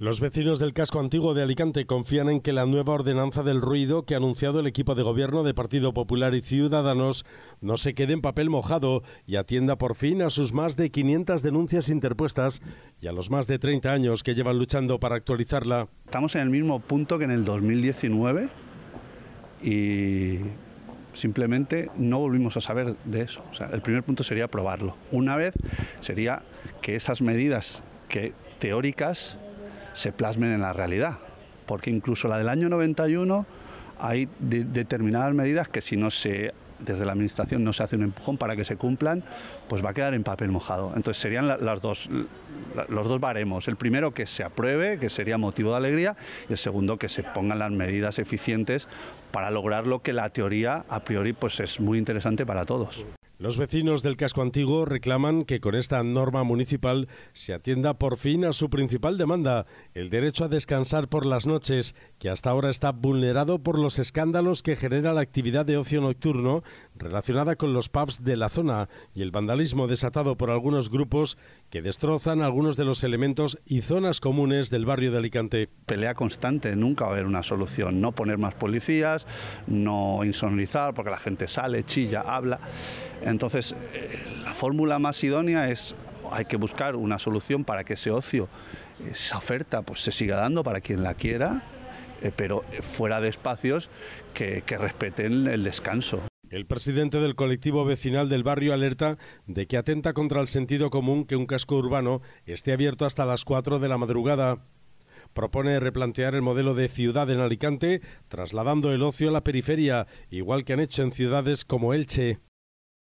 Los vecinos del casco antiguo de Alicante confían en que la nueva ordenanza del ruido que ha anunciado el equipo de gobierno de Partido Popular y Ciudadanos no se quede en papel mojado y atienda por fin a sus más de 500 denuncias interpuestas y a los más de 30 años que llevan luchando para actualizarla. Estamos en el mismo punto que en el 2019 y simplemente no volvimos a saber de eso. el primer punto sería probarlo. Una vez sería que esas medidas que teóricas se plasmen en la realidad, porque incluso la del año 91 hay determinadas medidas que si no se desde la administración no se hace un empujón para que se cumplan, pues va a quedar en papel mojado. Entonces serían las dos, los dos baremos. El primero que se apruebe, que sería motivo de alegría, y el segundo que se pongan las medidas eficientes para lograr lo que la teoría a priori pues es muy interesante para todos. Los vecinos del casco antiguo reclaman que con esta norma municipal se atienda por fin a su principal demanda, el derecho a descansar por las noches, que hasta ahora está vulnerado por los escándalos que genera la actividad de ocio nocturno relacionada con los pubs de la zona y el vandalismo desatado por algunos grupos que destrozan algunos de los elementos y zonas comunes del barrio de Alicante. Pelea constante, nunca va a haber una solución. No poner más policías, no insonorizar porque la gente sale, chilla, habla. Entonces, eh, la fórmula más idónea es hay que buscar una solución para que ese ocio, esa oferta, pues se siga dando para quien la quiera, eh, pero fuera de espacios que, que respeten el descanso. El presidente del colectivo vecinal del barrio alerta de que atenta contra el sentido común que un casco urbano esté abierto hasta las 4 de la madrugada. Propone replantear el modelo de ciudad en Alicante, trasladando el ocio a la periferia, igual que han hecho en ciudades como Elche.